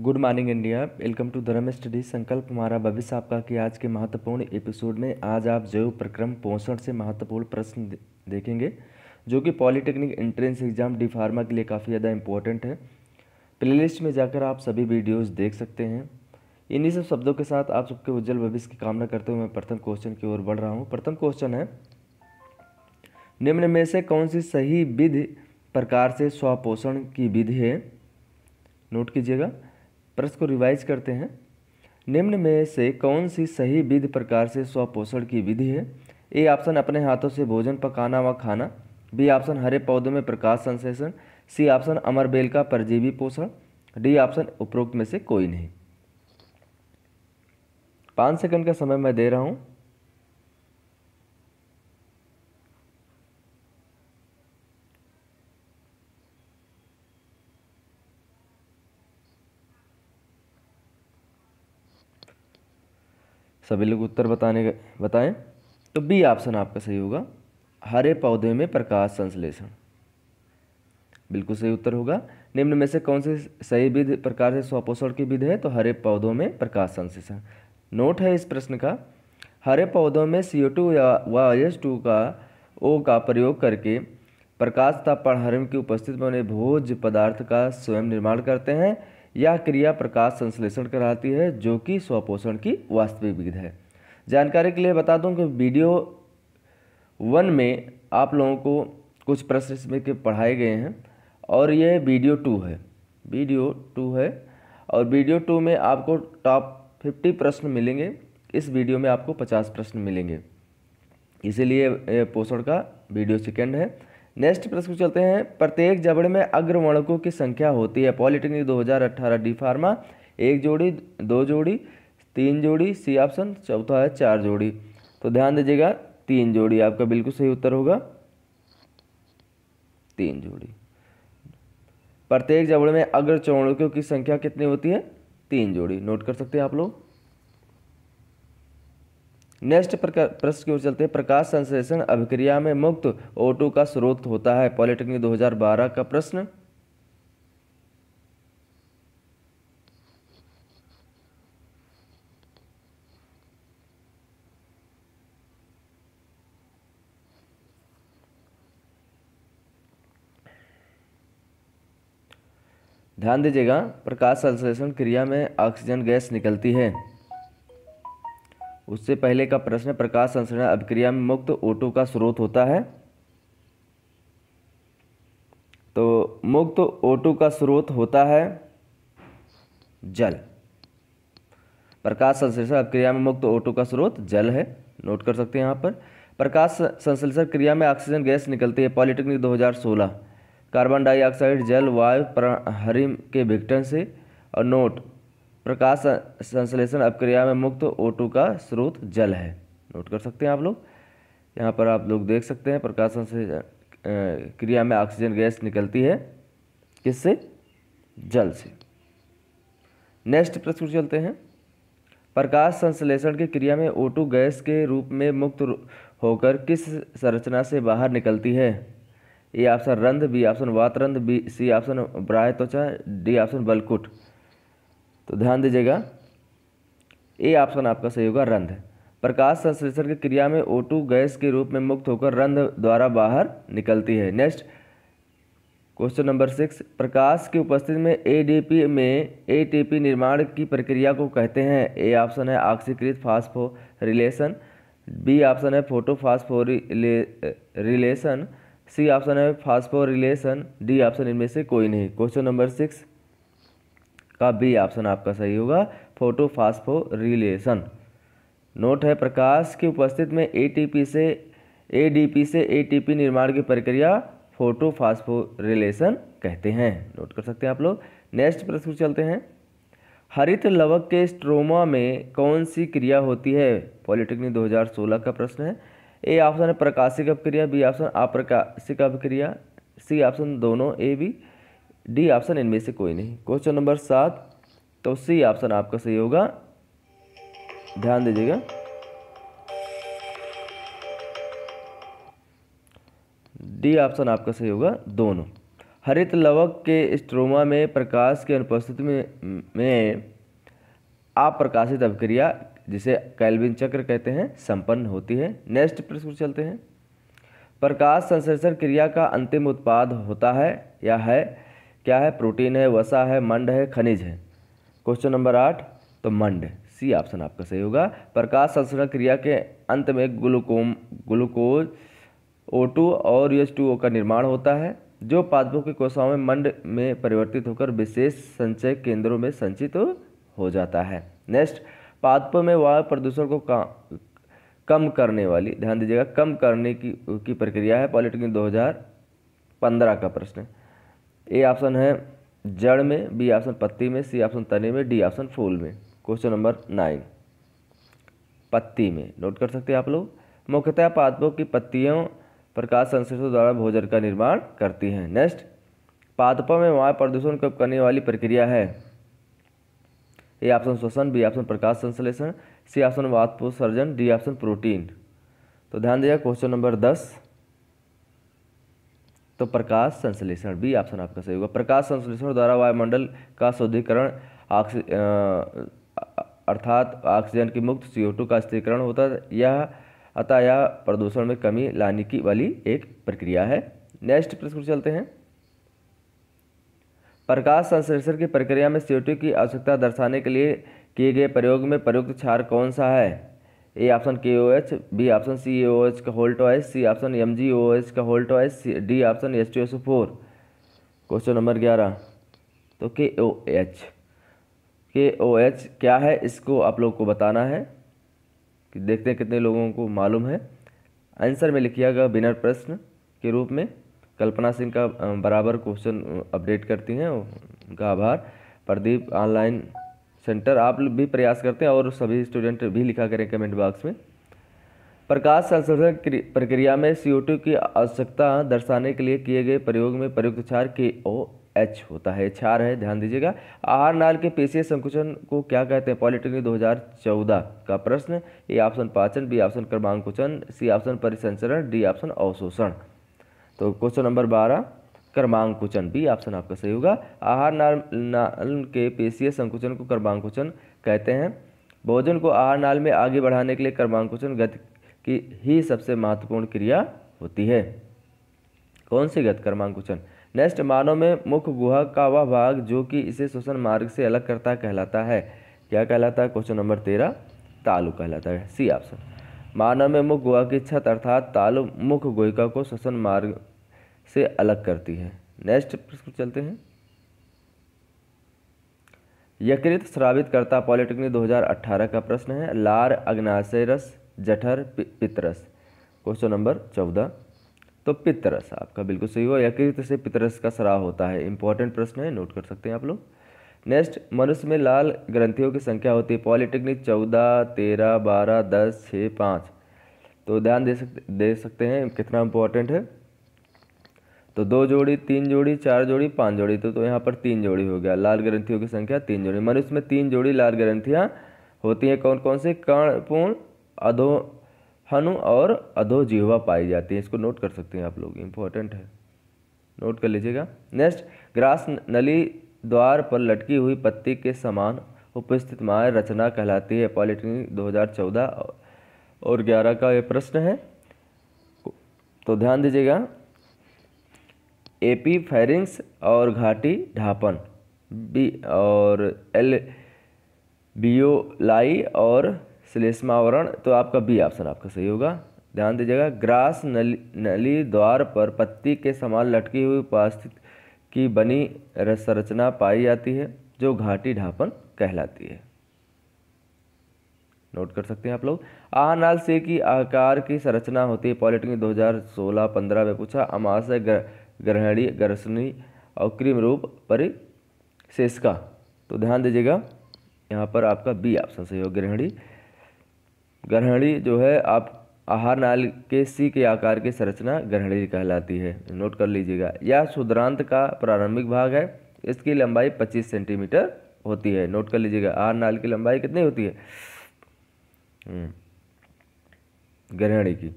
good morning India welcome to Dharm study संकल्प हमारा भविष्य आपका कि आज के महत्वपूर्ण एपिसोड में आज आप जैव प्रक्रम पोषण से महत्वपूर्ण प्रश्न देखेंगे जो कि polytechnic entrance exam D pharma के लिए काफ़ी ज़्यादा इंपॉर्टेंट है प्लेलिस्ट में जाकर आप सभी वीडियोस देख सकते हैं इन्हीं सब शब्दों के साथ आप सबके उज्जवल भविष्य की कामना करते हुए मैं प्रथम क्वेश्चन की ओर बढ़ रहा हूँ प्रथम क्वेश्चन है निम्न में से कौन सी सही विधि प्रकार से स्वपोषण की विधि है नोट कीजिएगा प्रश्न को रिवाइज करते हैं निम्न में से कौन सी सही विधि प्रकार से स्वपोषण की विधि है ए ऑप्शन अपने हाथों से भोजन पकाना व खाना बी ऑप्शन हरे पौधों में प्रकाश संश्लेषण सी ऑप्शन अमरबेल का परजीवी पोषण डी ऑप्शन उपरोक्त में से कोई नहीं पाँच सेकंड का समय मैं दे रहा हूँ सभी लोग उत्तर बताने बताएं तो बी ऑप्शन आपका सही होगा हरे पौधे में प्रकाश संश्लेषण बिल्कुल सही उत्तर होगा निम्न में से कौन से सही विध प्रकार से स्वपोषण की विधि है तो हरे पौधों में प्रकाश संश्लेषण नोट है इस प्रश्न का हरे पौधों में सी या व एस टू का ओ का प्रयोग करके प्रकाश तापहरण की उपस्थिति में उन्हें भोज पदार्थ का स्वयं निर्माण करते हैं यह क्रिया प्रकाश संश्लेषण कराती है जो कि स्वपोषण की वास्तविक विधि है जानकारी के लिए बता दूं कि वीडियो वन में आप लोगों को कुछ प्रश्न इसमें के पढ़ाए गए हैं और यह वीडियो टू है वीडियो टू है और वीडियो टू में आपको टॉप फिफ्टी प्रश्न मिलेंगे इस वीडियो में आपको पचास प्रश्न मिलेंगे इसीलिए पोषण का वीडियो सेकेंड है नेक्स्ट प्रश्न को चलते हैं प्रत्येक जबड़े में अग्रवर्णकों की संख्या होती है पॉलिटेक्निक 2018 डी फार्मा एक जोड़ी दो जोड़ी तीन जोड़ी सी ऑप्शन चौथा है चार जोड़ी तो ध्यान दीजिएगा तीन जोड़ी आपका बिल्कुल सही उत्तर होगा तीन जोड़ी प्रत्येक जबड़े में अग्र चौणकों की संख्या कितनी होती है तीन जोड़ी नोट कर सकते हैं आप लोग नेक्स्ट प्रश्न की ओर चलते हैं प्रकाश संश्लेषण अभिक्रिया में मुक्त ओटो का स्रोत होता है पॉलिटेक्निक 2012 का प्रश्न ध्यान दीजिएगा प्रकाश संश्लेषण क्रिया में ऑक्सीजन गैस निकलती है उससे पहले का प्रश्न प्रकाश संश्लेषण अभिक्रिया में मुक्त ओटो का स्रोत होता है तो मुक्त ओटो का स्रोत होता है जल प्रकाश संश्लेषण अभिक्रिया में मुक्त ओटो का स्रोत जल है नोट कर सकते हैं यहाँ पर प्रकाश संश्लेषण क्रिया में ऑक्सीजन गैस निकलती है पॉलिटेक्निक 2016 कार्बन डाइऑक्साइड जल वायु हरिम के विघटन से और नोट प्रकाश संश्लेषण अपक्रिया में मुक्त ओ का स्रोत जल है नोट कर सकते हैं आप लोग यहाँ पर आप लोग देख सकते हैं प्रकाश संश्लेषण क्रिया में ऑक्सीजन गैस निकलती है किससे जल से नेक्स्ट प्रश्न चलते हैं प्रकाश संश्लेषण की क्रिया में ओटू गैस के रूप में मुक्त होकर किस संरचना से बाहर निकलती है ए ऑप्शन रंध बी ऑप्शन वातरंध बी सी ऑप्शन ब्राह त्वचा डी ऑप्शन बलकुट तो ध्यान दीजिएगा ए ऑप्शन आपका सही होगा रंध प्रकाश संश्लेषण की क्रिया में O2 गैस के रूप में मुक्त होकर रंध द्वारा बाहर निकलती है नेक्स्ट क्वेश्चन नंबर सिक्स प्रकाश की उपस्थिति में एडीपी में एटीपी निर्माण की प्रक्रिया को कहते हैं ए ऑप्शन है ऑक्सीकृत फास्फो रिलेशन बी ऑप्शन है फोटो रिलेशन सी ऑप्शन है फास्फो रिलेशन डी ऑप्शन इनमें से कोई नहीं क्वेश्चन नंबर सिक्स का बी ऑप्शन आपका सही होगा रिलेशन नोट है प्रकाश की उपस्थित में एटीपी से एडीपी से एटीपी निर्माण की प्रक्रिया रिलेशन कहते हैं नोट कर सकते हैं आप लोग नेक्स्ट प्रश्न चलते हैं हरित लवक के स्ट्रोमा में कौन सी क्रिया होती है पॉलिटेक्निक 2016 का प्रश्न है ए ऑप्शन है प्रकाशिक अभिक्रिया बी ऑप्शन अप्रकाशिक अभिक्रिया सी ऑप्शन दोनों ए बी डी ऑप्शन इनमें से कोई नहीं क्वेश्चन नंबर सात तो सी ऑप्शन आपका सही होगा ध्यान दीजिएगा डी ऑप्शन आपका सही होगा दोनों हरित लवक के स्ट्रोमा में प्रकाश के अनुपस्थिति में में अप्रकाशित अभिक्रिया जिसे कैल्विन चक्र कहते हैं संपन्न होती है नेक्स्ट प्रश्न पर चलते हैं प्रकाश संश्लेषण क्रिया का अंतिम उत्पाद होता है या है क्या है प्रोटीन है वसा है मंड है खनिज है क्वेश्चन नंबर आठ तो मंड सी ऑप्शन आपका सही होगा प्रकाश संसरण क्रिया के अंत में ग्लूकोम ग्लूकोज ओ और UH2O का निर्माण होता है जो पादपों की कोशाओं में मंड में परिवर्तित होकर विशेष संचय केंद्रों में संचित तो हो जाता है नेक्स्ट पादपों में वायु प्रदूषण को का कम करने वाली ध्यान दीजिएगा कम करने की की प्रक्रिया है पॉलिटेक्निक 2015 का प्रश्न ए ऑप्शन है जड़ में बी ऑप्शन पत्ती में सी ऑप्शन तने में डी ऑप्शन फूल में क्वेश्चन नंबर नाइन पत्ती में नोट कर सकते हैं आप लोग मुख्यतः पादपों की पत्तियों प्रकाश संश्लेषण द्वारा भोजन का निर्माण करती हैं नेक्स्ट पादपों में वायु प्रदूषण कब करने वाली प्रक्रिया है ए ऑप्शन श्वसन बी ऑप्शन प्रकाश संश्लेषण सी ऑप्शन वातपोसर्जन डी ऑप्शन प्रोटीन तो ध्यान दिया क्वेश्चन नंबर दस तो प्रकाश संश्लेषण भी ऑप्शन आपका सही होगा प्रकाश संश्लेषण द्वारा वायुमंडल का शुद्धिकरण ऑक्सी अर्थात ऑक्सीजन की मुक्त सीओ का स्थिरीकरण होता है यह अतः यह प्रदूषण में कमी लाने की वाली एक प्रक्रिया है नेक्स्ट प्रश्न पर चलते हैं प्रकाश संश्लेषण की प्रक्रिया में सीओ की आवश्यकता दर्शाने के लिए किए गए प्रयोग में प्रयुक्त क्षार कौन सा है A option K O H B option C A O H का whole twice C option M G O H का whole twice D option S two S four question number ग्यारह तो के ओ एच के O H क्या है इसको आप लोग को बताना है कि देखते हैं कितने लोगों को मालूम है आंसर में लिखिया गया बिना प्रश्न के रूप में कल्पना सिंह का बराबर क्वेश्चन अपडेट करती हैं उनका आभार प्रदीप ऑनलाइन सेंटर आप भी प्रयास करते हैं और सभी स्टूडेंट भी लिखा करें कमेंट बॉक्स में प्रकाश संशोधन प्रक्रिया में सी की आवश्यकता दर्शाने के लिए किए गए प्रयोग में प्रयुक्त क्षार के ओ एच होता है क्षार है ध्यान दीजिएगा आहार नाल के पेशीय संकुचन को क्या कहते हैं पॉलिटेक्निक 2014 का प्रश्न ए ऑप्शन पाचन बी ऑप्शन क्रमांकुचन सी ऑप्शन परिसंचरण डी ऑप्शन अवशोषण तो क्वेश्चन नंबर बारह कर्मांकुचन बी ऑप्शन आपका सही होगा आहार नाल नाल के पेशीय संकुचन को कर्मांकुचन कहते हैं भोजन को आहार नाल में आगे बढ़ाने के लिए कर्मांकुचन गति की ही सबसे महत्वपूर्ण क्रिया होती है कौन सी गत कर्मांकुचन नेक्स्ट मानव में मुख गुहा का वह भाग जो कि इसे श्वसन मार्ग से अलग करता कहलाता है क्या कहलाता है क्वेश्चन नंबर तेरह तालु कहलाता है सी ऑप्शन मानव में मुख गुहा की छत अर्थात तालु मुख गोयिका को श्वसन मार्ग से अलग करती है नेक्स्ट प्रश्न चलते हैं यकृत करता पॉलिटेक्निक 2018 का प्रश्न है लार अग्नाशयरस जठर पितरस क्वेश्चन नंबर चौदह तो पितरस आपका बिल्कुल सही हुआ यकृत से पितरस का श्राव होता है इंपॉर्टेंट प्रश्न है नोट कर सकते हैं आप लोग नेक्स्ट मनुष्य में लाल ग्रंथियों की संख्या होती है पॉलिटेक्निक चौदह तेरह बारह दस छः पाँच तो ध्यान दे सकते दे सकते हैं कितना इंपॉर्टेंट है तो दो जोड़ी तीन जोड़ी चार जोड़ी पाँच जोड़ी तो, तो यहाँ पर तीन जोड़ी हो गया लाल ग्रंथियों की संख्या तीन जोड़ी मनुष्य में तीन जोड़ी लाल ग्रंथियाँ होती हैं कौन कौन से कर्णपूर्ण अधो हनु और अधो जीवा पाई जाती है इसको नोट कर सकते हैं आप लोग इम्पोर्टेंट है नोट कर लीजिएगा नेक्स्ट ग्रास नली द्वार पर लटकी हुई पत्ती के समान उपस्थित माय रचना कहलाती है पॉलिटेक्निक चौदह और ग्यारह का ये प्रश्न है तो ध्यान दीजिएगा एपी एपीफेरिंग्स और घाटी ढापन बी और एल बियोलाई और श्लेष्मावरण तो आपका बी ऑप्शन आपका सही होगा ध्यान दीजिएगा ग्रास नली नली द्वार पर पत्ती के समान लटकी हुई पास्थित की बनी संरचना पाई जाती है जो घाटी ढापन कहलाती है नोट कर सकते हैं आप लोग आहनाल से की आकार की संरचना होती है पॉलिटिकल 2016-15 में पूछा अमाशय ग्रहणी ग्रसनी और क्रीम रूप परिशेषका तो ध्यान दीजिएगा यहाँ पर आपका बी ऑप्शन सही हो ग्रहणी ग्रहणी जो है आप आहार नाल के सी के आकार की संरचना ग्रहणी कहलाती है नोट कर लीजिएगा यह शुद्रांत का प्रारंभिक भाग है इसकी लंबाई 25 सेंटीमीटर होती है नोट कर लीजिएगा आहार नाल की लंबाई कितनी होती है हम्म, ग्रहणी की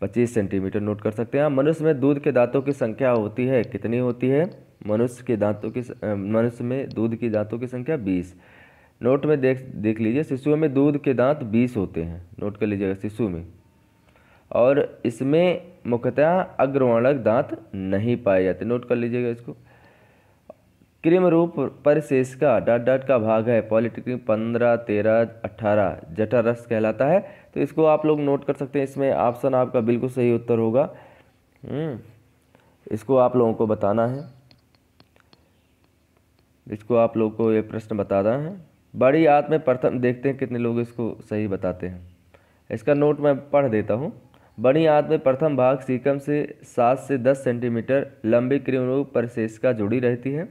पच्चीस सेंटीमीटर नोट कर सकते हैं मनुष्य में दूध के दांतों की संख्या होती है कितनी होती है मनुष्य के दांतों की मनुष्य में दूध की दांतों की संख्या बीस नोट में देख देख लीजिए शिशुओं में दूध के दांत बीस होते हैं नोट कर लीजिएगा शिशु में और इसमें मुख्यतः अग्रवाणक दांत नहीं पाए जाते नोट कर लीजिएगा इसको कृम रूप परिशेष का डॉट डॉट का भाग है पॉलिटेक्निक पंद्रह तेरह अट्ठारह जटा रस कहलाता है तो इसको आप लोग नोट कर सकते हैं इसमें ऑप्शन आपका बिल्कुल सही उत्तर होगा हम्म, इसको आप लोगों को बताना है इसको आप लोगों को ये प्रश्न बताना है बड़ी याद में प्रथम देखते हैं कितने लोग इसको सही बताते हैं इसका नोट मैं पढ़ देता हूँ बड़ी याद में प्रथम भाग सीकम से सात से दस सेंटीमीटर लंबी क्रिमरूप रूप का जुड़ी रहती है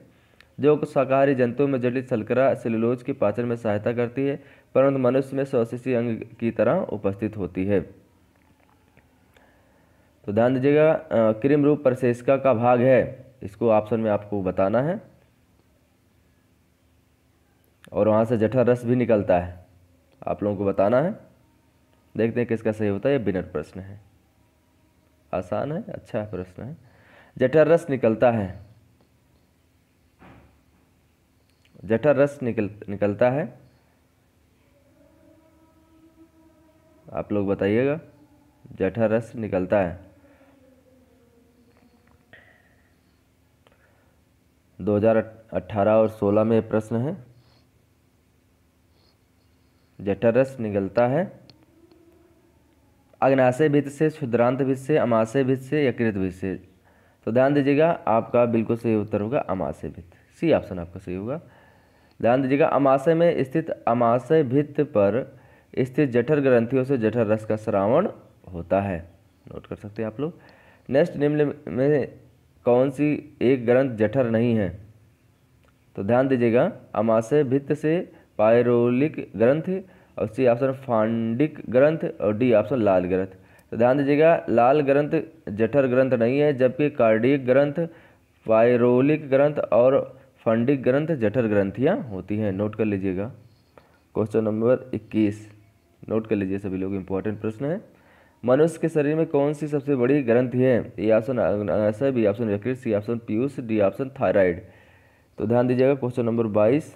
जो शाकाहारी जंतुओं में जटित सलकरा सेलुलोज के पाचन में सहायता करती है परंतु मनुष्य में स्वशेषी अंग की तरह उपस्थित होती है तो ध्यान दीजिएगा क्रिम रूप प्रशेषिका का भाग है इसको ऑप्शन में आपको बताना है और वहाँ से जठर रस भी निकलता है आप लोगों को बताना है देखते हैं किसका सही होता है ये बिनर प्रश्न है आसान है अच्छा प्रश्न है जठर रस निकलता है जठर रस निकल निकलता है आप लोग बताइएगा जठर रस निकलता है 2018 और 16 में प्रश्न है जठर रस निकलता है अग्नाशय भित्त से क्षुद्रांत भित्त से अमाशय भित्त से यकृत भित्त से तो ध्यान दीजिएगा आपका बिल्कुल सही उत्तर होगा अमाशय भित्त सी ऑप्शन आपका सही होगा ध्यान दीजिएगा अमाशय में स्थित अमाशय भित्त पर स्थित जठर ग्रंथियों से जठर रस का श्रावण होता है नोट कर सकते हैं आप लोग नेक्स्ट निम्न में कौन सी एक ग्रंथ जठर नहीं है तो ध्यान दीजिएगा अमाशय भित्त से पायरोलिक ग्रंथ और सी ऑप्शन फांडिक ग्रंथ और डी ऑप्शन लाल ग्रंथ तो ध्यान दीजिएगा लाल ग्रंथ जठर ग्रंथ नहीं है जबकि कार्डिक ग्रंथ पायरोलिक ग्रंथ और फंडिक ग्रंथ जठर ग्रंथियाँ होती हैं नोट कर लीजिएगा क्वेश्चन नंबर इक्कीस नोट कर लीजिए सभी लोग इंपॉर्टेंट प्रश्न है मनुष्य के शरीर में कौन सी सबसे बड़ी ग्रंथि है ए ऑप्शन अग्नाशय बी ऑप्शन यकृत सी ऑप्शन पीयूष डी ऑप्शन थायराइड तो ध्यान दीजिएगा क्वेश्चन नंबर बाईस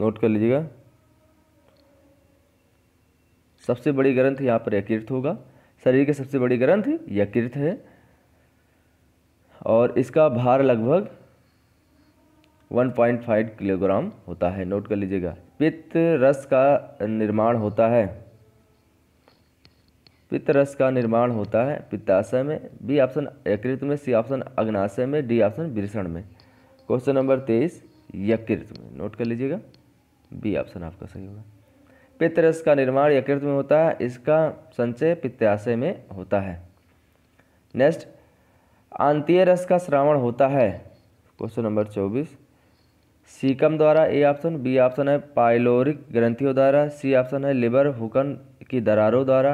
नोट कर लीजिएगा सबसे बड़ी ग्रंथ यहाँ पर यकृत होगा शरीर की सबसे बड़ी ग्रंथ यकृत है और इसका भार लगभग 1.5 किलोग्राम होता है नोट कर लीजिएगा पित्त रस का निर्माण होता है पित्त रस का निर्माण होता है पित्ताशय में बी ऑप्शन यकृत में सी ऑप्शन अग्नाशय में डी ऑप्शन वृषण में क्वेश्चन नंबर तेईस यकृत में नोट कर लीजिएगा बी ऑप्शन आपका सही होगा पित्त रस का निर्माण यकृत में होता है इसका संचय पित्ताशय में होता है नेक्स्ट आंतीय रस का श्रावण होता है क्वेश्चन नंबर चौबीस सीकम द्वारा ए ऑप्शन बी ऑप्शन है पाइलोरिक ग्रंथियों द्वारा सी ऑप्शन है लिवर हुकन की दरारों द्वारा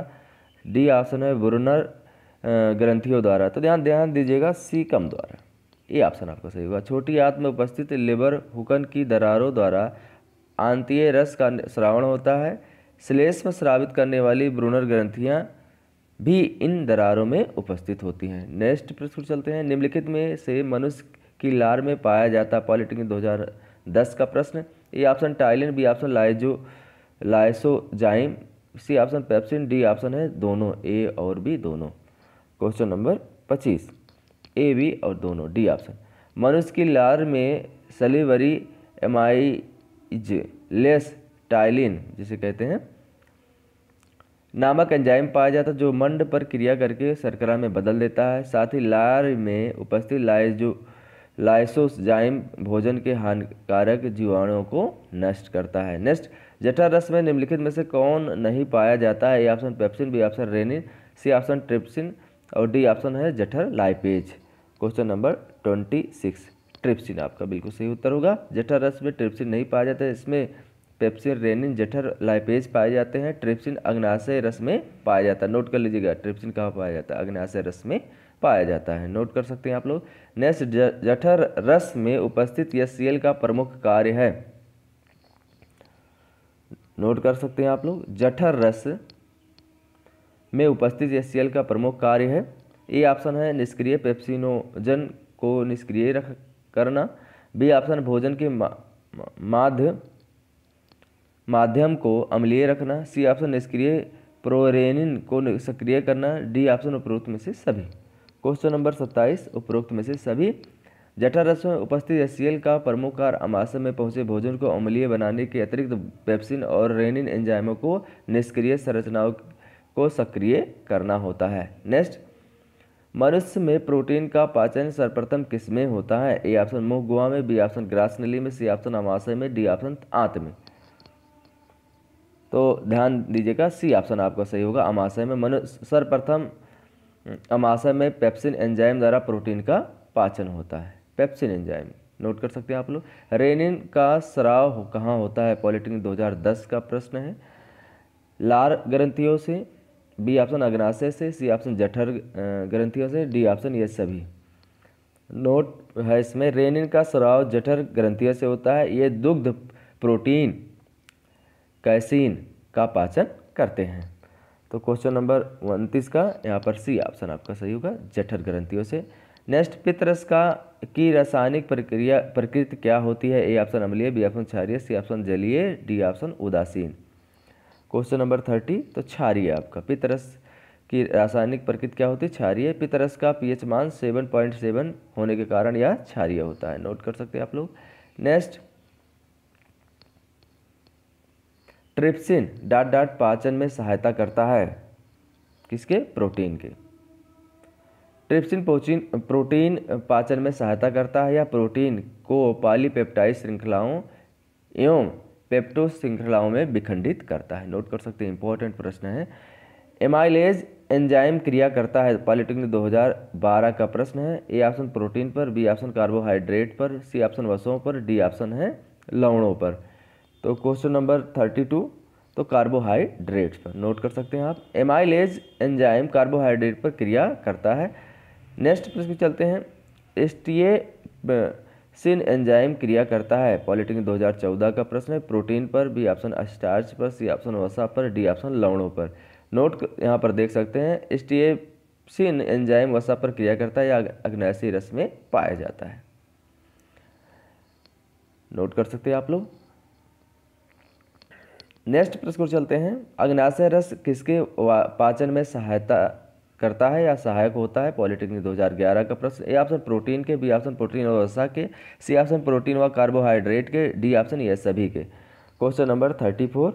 डी ऑप्शन है बुरनर ग्रंथियों द्वारा तो ध्यान ध्यान दीजिएगा सीकम द्वारा ये ऑप्शन आपको सही होगा छोटी आत्म में उपस्थित लिवर हुकन की दरारों द्वारा आंतीय रस का श्रावण होता है श्लेष्म श्रावित करने वाली ब्रूनर ग्रंथियाँ भी इन दरारों में उपस्थित होती हैं नेक्स्ट प्रश्न चलते हैं निम्नलिखित में से मनुष्य की लार में पाया जाता पॉलिटेक्निक 2010 का प्रश्न A option ptyalin B option lyso lysozyme C option pepsin D option है दोनों ए और बी दोनों क्वेश्चन नंबर पच्चीस ए बी और दोनों डी ऑप्शन मनुष्य की लार में सलीवरी एमाइज लेस टाइलिन जिसे कहते हैं नामक एंजाइम पाया जाता है जो मंड पर क्रिया करके शर्करा में बदल देता है साथ ही लार में उपस्थित लाइजो लाइसोजाइम भोजन के हानिकारक जीवाणुओं को नष्ट करता है नेक्स्ट जठर रस में निम्नलिखित में से कौन नहीं पाया जाता है A option pepsin B option rennin C option trypsin और डी ऑप्शन है जठर lipase question number twenty six trypsin आपका बिल्कुल सही उत्तर होगा जठर रस में ट्रिप्सिन नहीं पाया जाता है इसमें ट्रिप्सिन रेनिन जठर लाइपेज पाए जाते हैं ट्रिप्सिन अग्नाशय रस में पाया जाता है नोट कर लीजिएगा ट्रिप्सिन कहाँ पाया जाता है अग्नाशय रस में पाया जाता है नोट कर सकते हैं आप लोग नेक्स्ट जठर रस में उपस्थित यह सीएल का प्रमुख कार्य है नोट कर सकते हैं आप लोग जठर रस में उपस्थित यह सीएल का प्रमुख कार्य है ए ऑप्शन है निष्क्रिय पेप्सिनोजन को निष्क्रिय रख करना बी ऑप्शन भोजन के माध्यम माध्यम को अम्लीय रखना सी ऑप्शन निष्क्रिय प्रोरेनिन को सक्रिय करना डी ऑप्शन उपरोक्त में से सभी क्वेश्चन नंबर सत्ताईस उपरोक्त में से सभी जठा रस में उपस्थित एस e का प्रमुख कार अमाशय में पहुंचे भोजन को अम्लीय बनाने के अतिरिक्त वेप्सिन और रेनिन एंजाइमों को निष्क्रिय संरचनाओं को सक्रिय करना होता है नेक्स्ट मनुष्य में प्रोटीन का पाचन सर्वप्रथम किसमें होता है ए ऑप्शन मुंह गुआ में बी ऑप्शन ग्रास नली में सी ऑप्शन अमाशय में डी ऑप्शन आंत में तो ध्यान दीजिएगा सी ऑप्शन आपका सही होगा अमाशय में मनु सर्वप्रथम अमाशय में पेप्सिन एंजाइम द्वारा प्रोटीन का पाचन होता है पेप्सिन एंजाइम नोट कर सकते हैं आप लोग रेनिन का स्राव कहाँ होता है पॉलिटिन 2010 का प्रश्न है लार ग्रंथियों से बी ऑप्शन अग्नाशय से सी ऑप्शन जठर ग्रंथियों से डी ऑप्शन ये सभी नोट है इसमें रेनिन का स्राव जठर ग्रंथियों से होता है ये दुग्ध प्रोटीन कैसीन का पाचन करते हैं तो क्वेश्चन नंबर उनतीस का यहाँ पर सी ऑप्शन आपका सही होगा जठर ग्रंथियों से नेक्स्ट पितरस का की रासायनिक प्रक्रिया प्रकृति क्या होती है ए ऑप्शन अम्लीय बी ऑप्शन क्षारिय सी ऑप्शन जलीय डी ऑप्शन उदासीन क्वेश्चन नंबर थर्टी तो क्षारिय आपका पितरस की रासायनिक प्रकृति क्या होती है क्षारिय पितरस का पीएच मान सेवन पॉइंट सेवन होने के कारण यह क्षारिय होता है नोट कर सकते हैं आप लोग नेक्स्ट ट्रिप्सिन डाट डाट पाचन में सहायता करता है किसके प्रोटीन के ट्रिप्सिन प्रोटीन प्रोटीन पाचन में सहायता करता है या प्रोटीन को पॉलीपेप्टाइड श्रृंखलाओं एवं पेप्टो श्रृंखलाओं में विखंडित करता है नोट कर सकते हैं इंपॉर्टेंट प्रश्न है एमाइलेज एंजाइम क्रिया करता है पॉलिटेक्निक 2012 का प्रश्न है ए ऑप्शन प्रोटीन पर बी ऑप्शन कार्बोहाइड्रेट पर सी ऑप्शन वसों पर डी ऑप्शन है लवणों पर तो क्वेश्चन नंबर थर्टी टू तो कार्बोहाइड्रेट्स पर नोट कर सकते हैं आप एमाइलेज एंजाइम कार्बोहाइड्रेट पर क्रिया करता है नेक्स्ट प्रश्न चलते हैं steapsin enzyme क्रिया करता है पॉलिटिक 2014 का प्रश्न है प्रोटीन पर बी ऑप्शन स्टार्च पर सी ऑप्शन वसा पर डी ऑप्शन लवणों पर नोट यहाँ पर देख सकते हैं एस टी सिन एंजाइम वसा पर क्रिया करता है या अग्नाशी रस में पाया जाता है नोट कर सकते हैं आप लोग नेक्स्ट प्रश्न को चलते हैं अग्नाशय रस किसके पाचन में सहायता करता है या सहायक होता है पॉलिटेक्निक 2011 का प्रश्न ए ऑप्शन प्रोटीन के बी ऑप्शन प्रोटीन और वसा के सी ऑप्शन प्रोटीन व कार्बोहाइड्रेट के डी ऑप्शन ये सभी के क्वेश्चन नंबर थर्टी फोर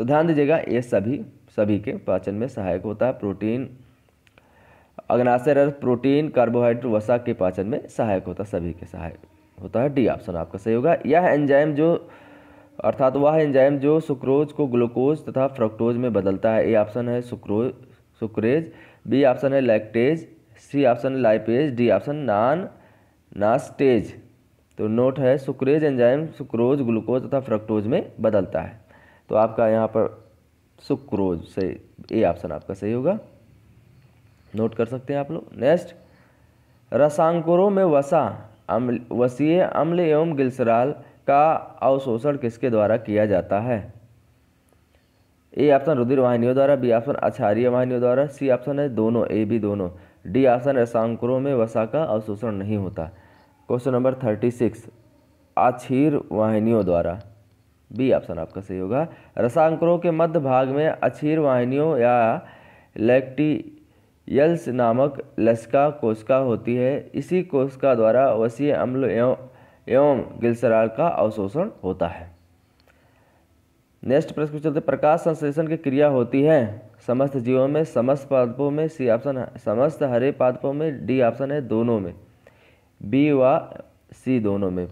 तो ध्यान दीजिएगा ये सभी सभी के पाचन में सहायक होता है प्रोटीन अग्नाशय रस प्रोटीन कार्बोहाइड्रेट वसा के पाचन में सहायक होता है सभी के सहायक होता है डी ऑप्शन आपका सही होगा यह एंजाइम जो अर्थात वह एंजाइम जो सुक्रोज को ग्लूकोज तथा फ्रक्टोज में बदलता है ए ऑप्शन है सुक्रोज सुक्रेज बी ऑप्शन है लैक्टेज सी ऑप्शन है लाइपेज डी ऑप्शन नान नास्टेज तो नोट है सुक्रेज एंजाइम सुक्रोज ग्लूकोज तथा फ्रक्टोज में बदलता है तो आपका यहाँ पर सुक्रोज से ए ऑप्शन आपका सही होगा नोट कर सकते हैं आप लोग नेक्स्ट रसांकुरों में वसा अम्ल वसीय अम्ल एवं गिल्सराल का अवशोषण किसके द्वारा किया जाता है ए ऑप्शन रुधिर वाहिनियों द्वारा बी ऑप्शन आचार्य वाहिनियों द्वारा सी ऑप्शन है दोनों ए बी दोनों डी ऑप्शन रसांकुरों में वसा का अवशोषण नहीं होता क्वेश्चन नंबर थर्टी सिक्स आछीर वाहिनियों द्वारा बी ऑप्शन आपका सही होगा रसांकरों के मध्य भाग में अछीर वाहिनियों या लैक्टियल्स नामक लसिका कोशिका होती है इसी कोशिका द्वारा वसीय अम्ल एवं एवं का अवशोषण होता है नेक्स्ट प्रश्न चलते प्रकाश संश्लेषण की क्रिया होती है समस्त जीवों में समस्त पादपों में सी ऑप्शन समस्त हरे पादपों में डी ऑप्शन है दोनों में बी व सी दोनों में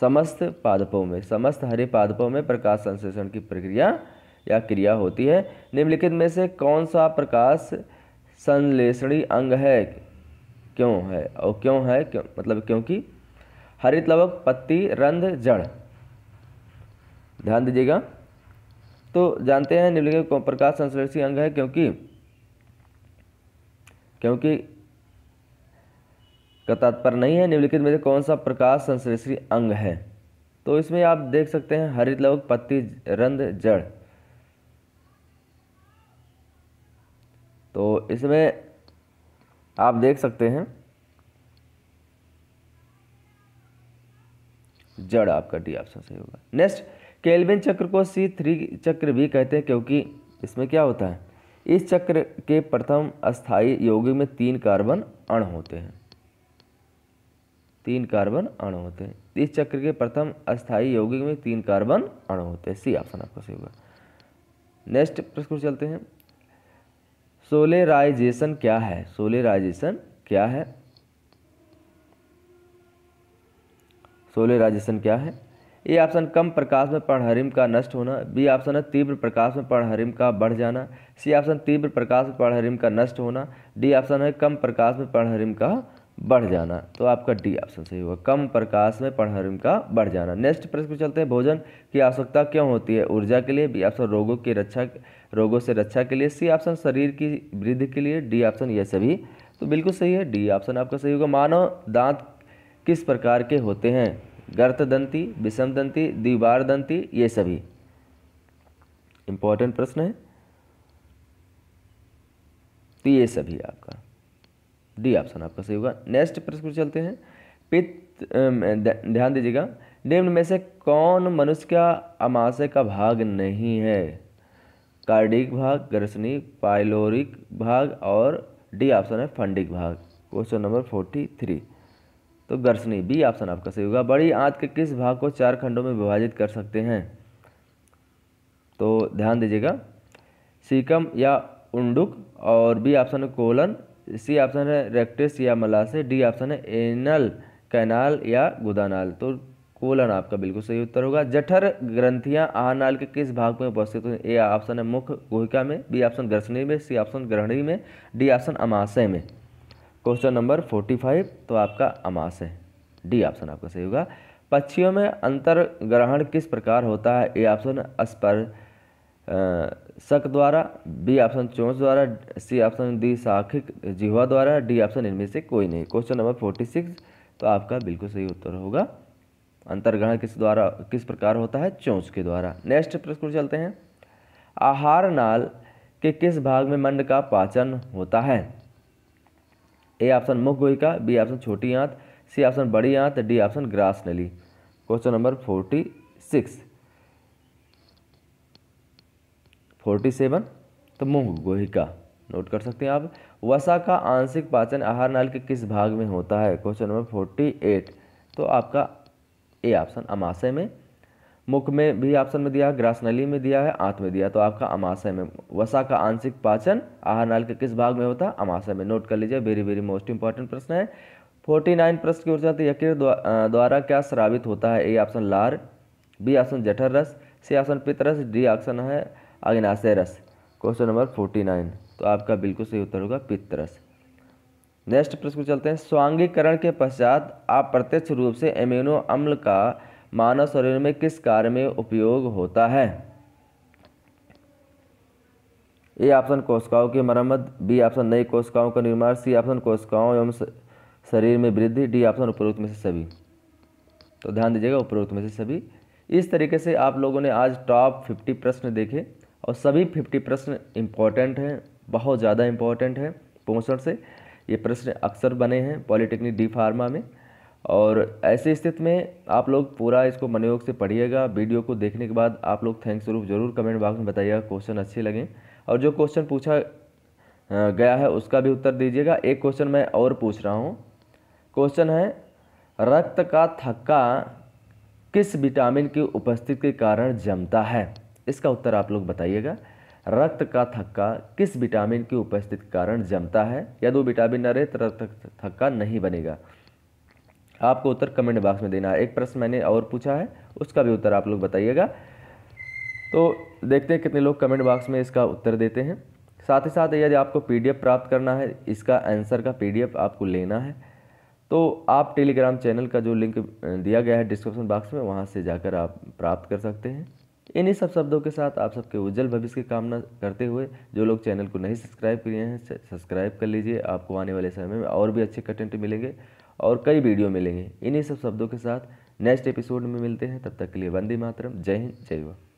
समस्त पादपों में समस्त हरे पादपों में प्रकाश संश्लेषण की प्रक्रिया या क्रिया होती है निम्नलिखित में से कौन सा प्रकाश संश्लेषणी अंग है क्यों है और क्यों है क्यों मतलब क्योंकि हरित लवक पत्ती रंध जड़ ध्यान दीजिएगा तो जानते हैं निम्नलिखित प्रकाश संश्लेषी अंग है क्योंकि क्योंकि का तात्पर्य नहीं है निम्नलिखित में से कौन सा प्रकाश संश्लेषी अंग है तो इसमें आप देख सकते हैं हरित लवक पत्ती रंध जड़ तो इसमें आप देख सकते हैं जड़ आपका डी ऑप्शन सही होगा नेक्स्ट केल्विन चक्र को सी थ्री चक्र भी कहते हैं क्योंकि इसमें क्या होता है इस चक्र के प्रथम अस्थाई यौगिक में तीन कार्बन अण होते हैं तीन कार्बन अणु होते हैं इस चक्र के प्रथम अस्थाई यौगिक में तीन कार्बन अणु होते हैं सी ऑप्शन आपका सही होगा नेक्स्ट प्रश्न चलते हैं सोलेराइजेशन क्या है सोलेराइजेशन क्या है सोलेराइजेशन क्या है ए ऑप्शन कम प्रकाश में पणहरिम का नष्ट होना बी ऑप्शन है तीव्र प्रकाश में पणहरिम का बढ़ जाना सी ऑप्शन तीव्र प्रकाश में पणहरिम का नष्ट होना डी ऑप्शन है कम प्रकाश में पणहरिम का बढ़ जाना तो आपका डी ऑप्शन सही होगा कम प्रकाश में पढ़हरिम का बढ़ जाना नेक्स्ट प्रश्न पर चलते हैं भोजन की आवश्यकता क्यों होती है ऊर्जा के लिए बी ऑप्शन रोगों की रक्षा रोगों से रक्षा के लिए सी ऑप्शन शरीर की वृद्धि के लिए डी ऑप्शन ये सभी तो बिल्कुल सही है डी ऑप्शन आपका सही होगा मानव दांत किस प्रकार के होते हैं गर्त दंती विषम दंती दीवार दंती ये सभी इंपॉर्टेंट प्रश्न है तो ये सभी आपका डी ऑप्शन आपका सही होगा नेक्स्ट प्रश्न पर चलते हैं पित ध्यान दीजिएगा निम्न में से कौन मनुष्य का अमाशय का भाग नहीं है कार्डिक भाग ग्रसनी पाइलोरिक भाग और डी ऑप्शन है फंडिक भाग क्वेश्चन नंबर फोर्टी थ्री तो गर्सनी बी ऑप्शन आपका सही होगा बड़ी आंत के किस भाग को चार खंडों में विभाजित कर सकते हैं तो ध्यान दीजिएगा सीकम या उंडुक और बी ऑप्शन है कोलन सी ऑप्शन है रेक्टिस या मलासे डी ऑप्शन है एनल कैनाल या गुदानाल तो कोलन आपका बिल्कुल सही उत्तर होगा जठर ग्रंथियां आहनाल के किस भाग में उपस्थित हैं ए ऑप्शन है मुख गुहिका में बी ऑप्शन ग्रसनी में सी ऑप्शन ग्रहणी में डी ऑप्शन अमाशय में क्वेश्चन नंबर फोर्टी फाइव तो आपका अमाशय डी ऑप्शन आपका सही होगा पक्षियों में अंतर्ग्रहण किस प्रकार होता है ए ऑप्शन स्पर शक द्वारा बी ऑप्शन चोंच द्वारा सी ऑप्शन डी साखिक जिहवा द्वारा डी ऑप्शन इनमें से कोई नहीं क्वेश्चन नंबर फोर्टी सिक्स तो आपका बिल्कुल सही उत्तर होगा अंतर्ग्रहण किस द्वारा किस प्रकार होता है चोंच के द्वारा नेक्स्ट प्रश्न चलते हैं आहार नाल के किस भाग में मंड का पाचन होता है ए ऑप्शन मुख का बी ऑप्शन छोटी आंत सी ऑप्शन बड़ी आंत डी ऑप्शन ग्रास नली question number forty six forty seven तो मूंग गोहिका नोट कर सकते हैं आप वसा का आंशिक पाचन आहार नाल के किस भाग में होता है क्वेश्चन नंबर फोर्टी एट तो आपका ए ऑप्शन अमाशय में मुख में भी ऑप्शन में दिया है नली में दिया है आंत में दिया तो आपका अमाशय में वसा का आंशिक पाचन आहार नाल के किस भाग में होता है अमाशय में नोट कर लीजिए वेरी वेरी मोस्ट इंपॉर्टेंट प्रश्न है फोर्टी नाइन प्रश्न की ओर जाते यकीर द्वारा क्या श्रावित होता है ए ऑप्शन लार बी ऑप्शन जठर रस सी ऑप्शन पितरस डी ऑप्शन है अग्नाशय रस क्वेश्चन नंबर फोर्टी नाइन तो आपका बिल्कुल सही उत्तर होगा पित्त रस नेक्स्ट प्रश्न को चलते हैं स्वांगीकरण के पश्चात अप्रत्यक्ष रूप से एमिनो अम्ल का मानव शरीर में किस कार्य में उपयोग होता है ए ऑप्शन कोशिकाओं की मरम्मत बी ऑप्शन नई कोशिकाओं का निर्माण सी ऑप्शन कोशिकाओं एवं शरीर में वृद्धि डी ऑप्शन उपरोक्त में से सभी तो ध्यान दीजिएगा उपरोक्त में से सभी इस तरीके से आप लोगों ने आज टॉप फिफ्टी प्रश्न देखे और सभी फिफ्टी प्रश्न इम्पॉर्टेंट हैं बहुत ज़्यादा इम्पॉर्टेंट हैं पोषण से ये प्रश्न अक्सर बने हैं पॉलिटेक्निक डी फार्मा में और ऐसे स्थिति में आप लोग पूरा इसको मनोयोग से पढ़िएगा वीडियो को देखने के बाद आप लोग थैंक्स रूप जरूर कमेंट बॉक्स में बताइएगा क्वेश्चन अच्छे लगें और जो क्वेश्चन पूछा गया है उसका भी उत्तर दीजिएगा एक क्वेश्चन मैं और पूछ रहा हूँ क्वेश्चन है रक्त का थक्का किस विटामिन की उपस्थिति के कारण जमता है इसका उत्तर आप लोग बताइएगा रक्त का थक्का किस विटामिन की उपस्थिति कारण जमता है यदि दो विटामिन न रहे तो रक्त थक्का नहीं बनेगा आपको उत्तर कमेंट बॉक्स में देना है एक प्रश्न मैंने और पूछा है उसका भी उत्तर आप लोग बताइएगा तो देखते हैं कितने लोग कमेंट बॉक्स में इसका उत्तर देते हैं साथ ही साथ यदि आपको पी प्राप्त करना है इसका आंसर का पी आपको लेना है तो आप टेलीग्राम चैनल का जो लिंक दिया गया है डिस्क्रिप्शन बॉक्स में वहाँ से जाकर आप प्राप्त कर सकते हैं इन्हीं सब शब्दों के साथ आप सबके उज्जवल भविष्य की कामना करते हुए जो लोग चैनल को नहीं सब्सक्राइब किए हैं सब्सक्राइब कर लीजिए आपको आने वाले समय में और भी अच्छे कंटेंट मिलेंगे और कई वीडियो मिलेंगे इन्हीं सब शब्दों के साथ नेक्स्ट एपिसोड में मिलते हैं तब तक के लिए वंदे मातरम जय हिंद जय वा